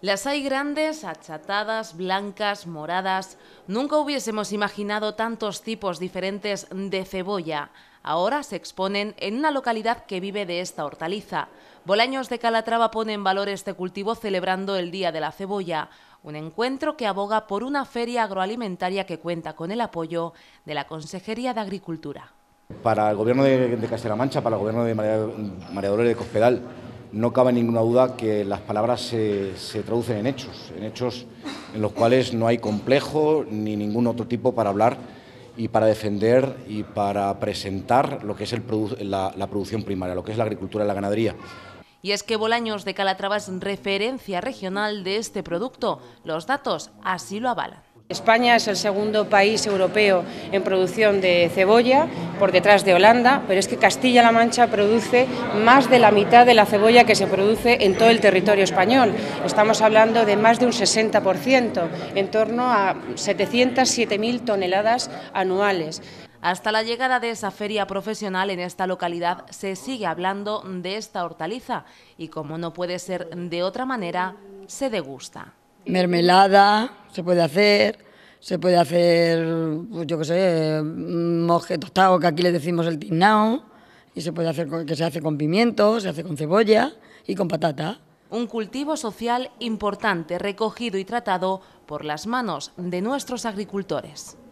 Las hay grandes, achatadas, blancas, moradas. Nunca hubiésemos imaginado tantos tipos diferentes de cebolla. Ahora se exponen en una localidad que vive de esta hortaliza. Bolaños de Calatrava pone en valor este cultivo celebrando el Día de la Cebolla, un encuentro que aboga por una feria agroalimentaria que cuenta con el apoyo de la Consejería de Agricultura. Para el Gobierno de, de la Mancha, para el Gobierno de de Cospedal, no cabe ninguna duda que las palabras se, traducen en hechos, en hechos en los cuales no hay complejo ni ningún otro tipo para hablar y para defender y para presentar lo que es la, la producción primaria, lo que es la agricultura y la ganadería. Y es que Bolaños de Calatrava es referencia regional de este producto. Los datos así lo avalan. España es el segundo país europeo en producción de cebolla por detrás de Holanda, pero es que Castilla-La Mancha produce más de la mitad de la cebolla que se produce en todo el territorio español. Estamos hablando de más de un 60%, en torno a 707.000 toneladas anuales. Hasta la llegada de esa feria profesional en esta localidad se sigue hablando de esta hortaliza y como no puede ser de otra manera, se degusta. Mermelada se puede hacer, se puede hacer, pues yo qué sé, mm, moje tostado, que aquí le decimos el tiznao, y se puede hacer, que se hace con pimiento, se hace con cebolla y con patata. Un cultivo social importante, recogido y tratado por las manos de nuestros agricultores.